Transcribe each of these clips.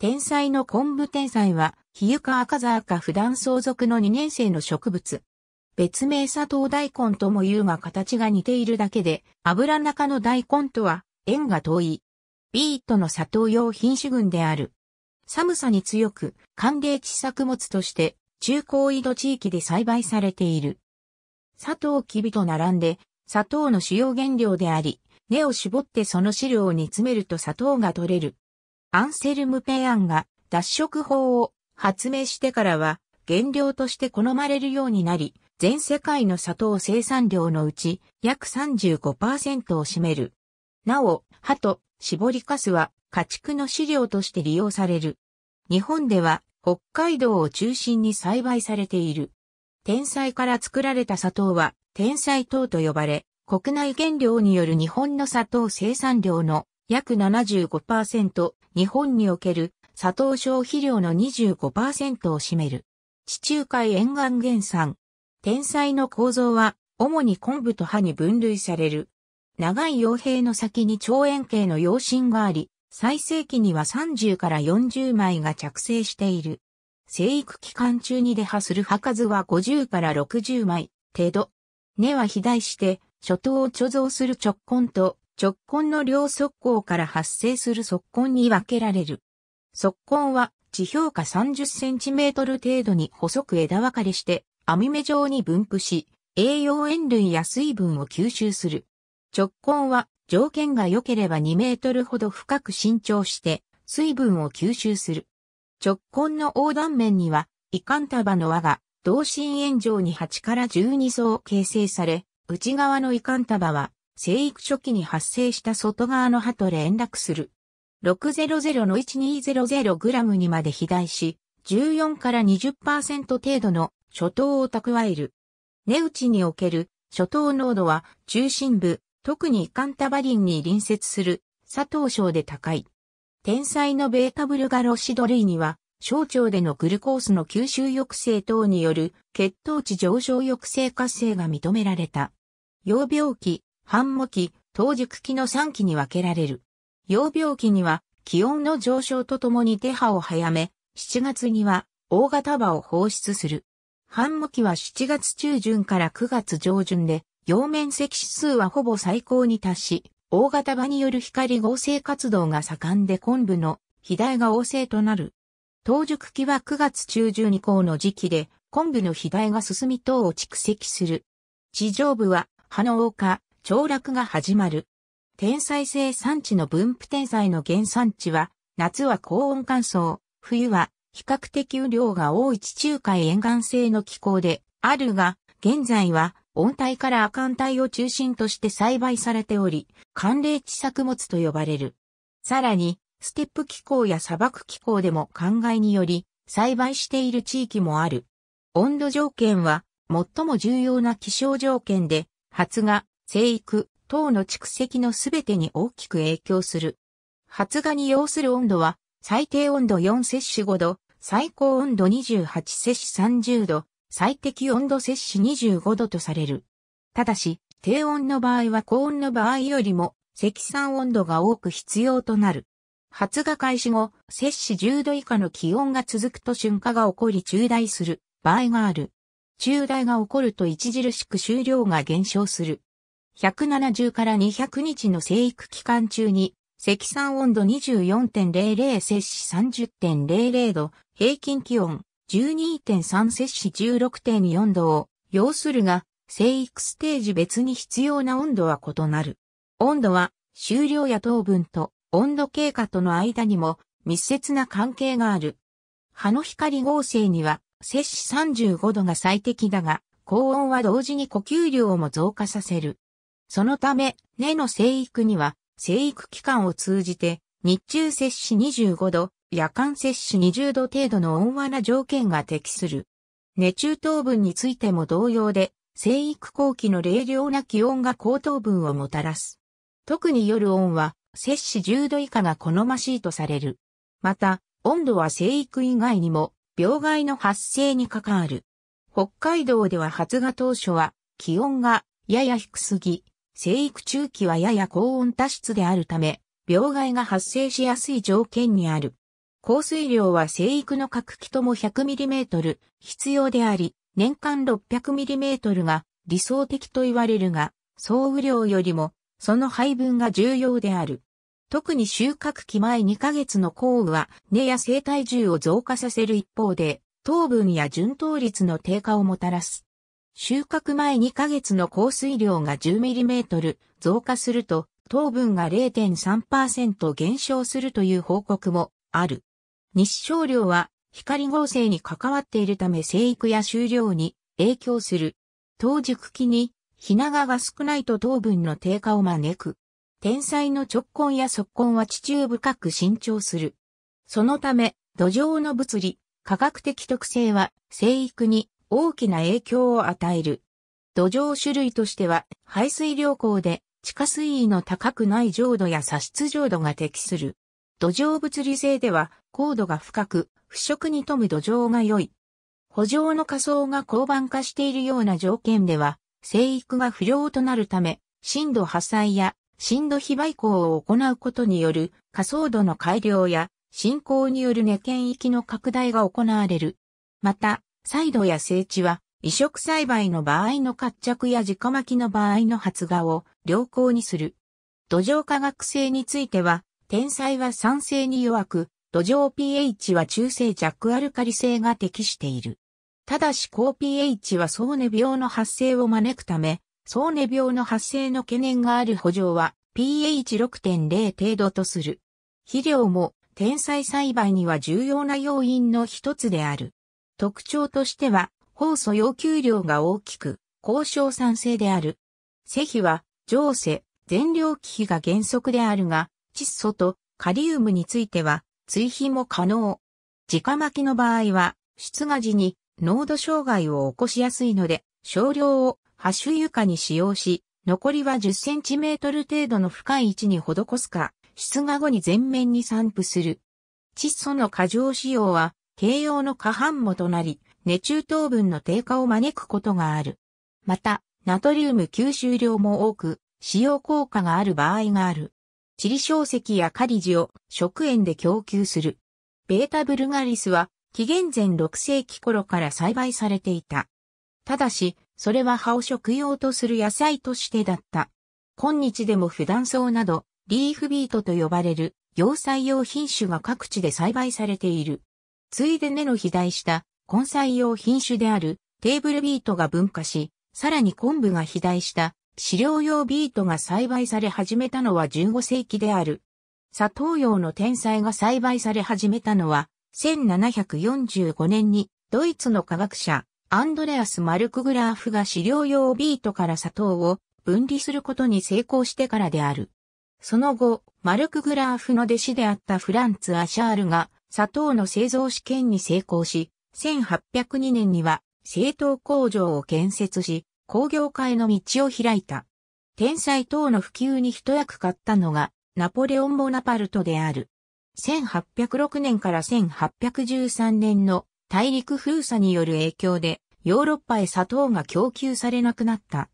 天才の昆布天才は、ヒユカアカザアカ普段相続の2年生の植物。別名砂糖大根とも言うが形が似ているだけで、油中の大根とは縁が遠い。ビートの砂糖用品種群である。寒さに強く、寒冷地作物として、中高緯度地域で栽培されている。砂糖きびと並んで、砂糖の主要原料であり、根を絞ってその飼料煮詰めると砂糖が取れる。アンセルム・ペアンが脱色法を発明してからは原料として好まれるようになり、全世界の砂糖生産量のうち約35%を占める。なお、ハト、絞りかすは家畜の飼料として利用される。日本では北海道を中心に栽培されている。天才から作られた砂糖は天才糖と呼ばれ、国内原料による日本の砂糖生産量の約75%、日本における砂糖消費量の25%を占める。地中海沿岸原産。天才の構造は、主に昆布と葉に分類される。長い傭兵の先に長円形の養針があり、最盛期には30から40枚が着生している。生育期間中に出破する葉数は50から60枚程度。根は肥大して、初頭を貯蔵する直根と直根の両側根から発生する側根に分けられる。側根は地表下 30cm 程度に細く枝分かれして網目状に分布し、栄養塩類や水分を吸収する。直根は条件が良ければ2メートルほど深く伸長して水分を吸収する。直根の横断面には、胃管束の輪が同心円状に8から12層形成され、内側の胃管束は生育初期に発生した外側の歯と連絡する。600の 1200g にまで肥大し、14から20%程度の初頭を蓄える。根打ちにおける初頭濃度は中心部、特にカンタバリンに隣接する砂糖症で高い。天才のベータブルガロシド類には、小腸でのグルコースの吸収抑制等による血糖値上昇抑制活性が認められた。要病気、半木、期、当熟期の3期に分けられる。養病期には気温の上昇とともに手葉を早め、7月には大型葉を放出する。半木期は7月中旬から9月上旬で、陽面積指数はほぼ最高に達し、大型場による光合成活動が盛んで昆布の肥大が旺盛となる。当熟期は9月中旬以降の時期で、昆布の肥大が進み等を蓄積する。地上部は、葉の丘、凋落が始まる。天才性産地の分布天才の原産地は、夏は高温乾燥、冬は比較的雨量が多い地中海沿岸性の気候であるが、現在は温帯から亜寒帯を中心として栽培されており、寒冷地作物と呼ばれる。さらに、ステップ気候や砂漠気候でも考えにより栽培している地域もある。温度条件は最も重要な気象条件で、発芽、生育、等の蓄積のすべてに大きく影響する。発芽に要する温度は、最低温度4摂氏5度、最高温度28摂氏30度、最適温度摂氏25度とされる。ただし、低温の場合は高温の場合よりも、積算温度が多く必要となる。発芽開始後、摂氏10度以下の気温が続くと瞬間が起こり中大する場合がある。中大が起こると著しく収量が減少する。170から200日の生育期間中に、積算温度24.00摂氏30.00度、平均気温12.3摂氏16.4度を要するが、生育ステージ別に必要な温度は異なる。温度は収量や糖分と温度経過との間にも密接な関係がある。葉の光合成には摂氏35度が最適だが、高温は同時に呼吸量も増加させる。そのため、根の生育には、生育期間を通じて、日中摂氏25度、夜間摂氏20度程度の温和な条件が適する。根中等分についても同様で、生育後期の冷涼な気温が高等分をもたらす。特に夜温は、摂氏10度以下が好ましいとされる。また、温度は生育以外にも、病害の発生に関わる。北海道では発芽当初は、気温がやや低すぎ、生育中期はやや高温多湿であるため、病害が発生しやすい条件にある。降水量は生育の各期とも 100mm 必要であり、年間 600mm が理想的と言われるが、総雨量よりもその配分が重要である。特に収穫期前2ヶ月の降雨は根や生態重を増加させる一方で、糖分や順糖率の低下をもたらす。収穫前2ヶ月の降水量が 10mm 増加すると、糖分が0.3%減少するという報告もある。日照量は光合成に関わっているため生育や収量に影響する。当熟期に、ひながが少ないと糖分の低下を招く。天才の直根や側根は地中深く伸長する。そのため、土壌の物理、科学的特性は生育に大きな影響を与える。土壌種類としては、排水良好で、地下水位の高くない浄土や砂質浄土が適する。土壌物理性では、高度が深く、腐食に富む土壌が良い。補助の仮想が交番化しているような条件では、生育が不良となるため、深度破砕や深度非売行を行うことによる仮想度の改良や、進行による根圏域の拡大が行われる。また、サイドや聖地は、移植栽培の場合の活着や直巻きの場合の発芽を良好にする。土壌化学性については、天才は酸性に弱く、土壌 pH は中性弱アルカリ性が適している。ただし高 pH はソ根病の発生を招くため、ソ根病の発生の懸念がある補助は pH6.0 程度とする。肥料も天才栽培には重要な要因の一つである。特徴としては、放素要求量が大きく、交渉賛成である。施肥は、上世、全量機比が原則であるが、窒素とカリウムについては、追肥も可能。直巻きの場合は、出荷時に濃度障害を起こしやすいので、少量をハッシュ床に使用し、残りは10センチメートル程度の深い位置に施すか、出荷後に全面に散布する。窒素の過剰使用は、形容の過半もとなり、熱中糖分の低下を招くことがある。また、ナトリウム吸収量も多く、使用効果がある場合がある。チリ小石やカリジを食塩で供給する。ベータブルガリスは紀元前6世紀頃から栽培されていた。ただし、それは葉を食用とする野菜としてだった。今日でも普段草など、リーフビートと呼ばれる、要菜用品種が各地で栽培されている。ついで根の肥大した根菜用品種であるテーブルビートが分化し、さらに昆布が肥大した飼料用ビートが栽培され始めたのは15世紀である。砂糖用の天才が栽培され始めたのは1745年にドイツの科学者アンドレアス・マルクグラーフが飼料用ビートから砂糖を分離することに成功してからである。その後、マルクグラーフの弟子であったフランツ・アシャールが砂糖の製造試験に成功し、1802年には製糖工場を建設し、工業化への道を開いた。天才糖の普及に一役買ったのが、ナポレオン・ボナパルトである。1806年から1813年の大陸封鎖による影響で、ヨーロッパへ砂糖が供給されなくなった。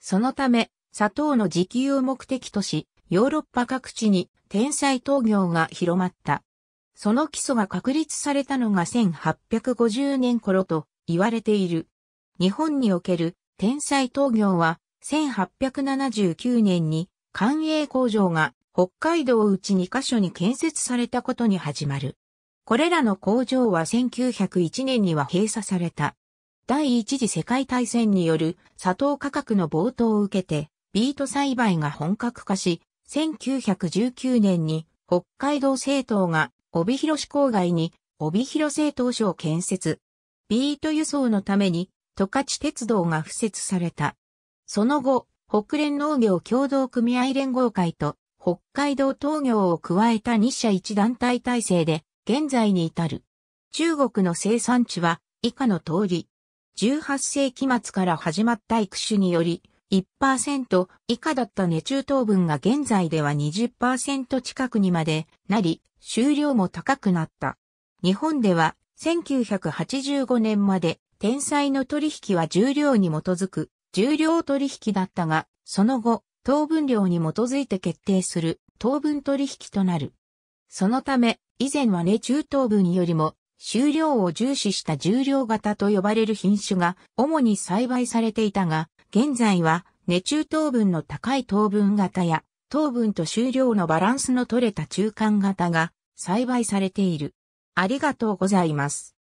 そのため、砂糖の自給を目的とし、ヨーロッパ各地に天才糖業が広まった。その基礎が確立されたのが1850年頃と言われている。日本における天才陶業は1879年に官営工場が北海道うち2カ所に建設されたことに始まる。これらの工場は1901年には閉鎖された。第一次世界大戦による砂糖価格の暴騰を受けてビート栽培が本格化し、1919年に北海道政党が帯広市郊外に帯広製糖所を建設。ビート輸送のために十勝鉄道が付設された。その後、北連農業共同組合連合会と北海道東業を加えた2社1団体体制で現在に至る。中国の生産地は以下の通り。18世紀末から始まった育種により1%以下だった熱中糖分が現在では20%近くにまでなり、収量も高くなった。日本では1985年まで天才の取引は重量に基づく重量取引だったが、その後、等分量に基づいて決定する等分取引となる。そのため、以前はね中等分よりも収量を重視した重量型と呼ばれる品種が主に栽培されていたが、現在はね中等分の高い等分型や糖分と収量のバランスの取れた中間型が栽培されている。ありがとうございます。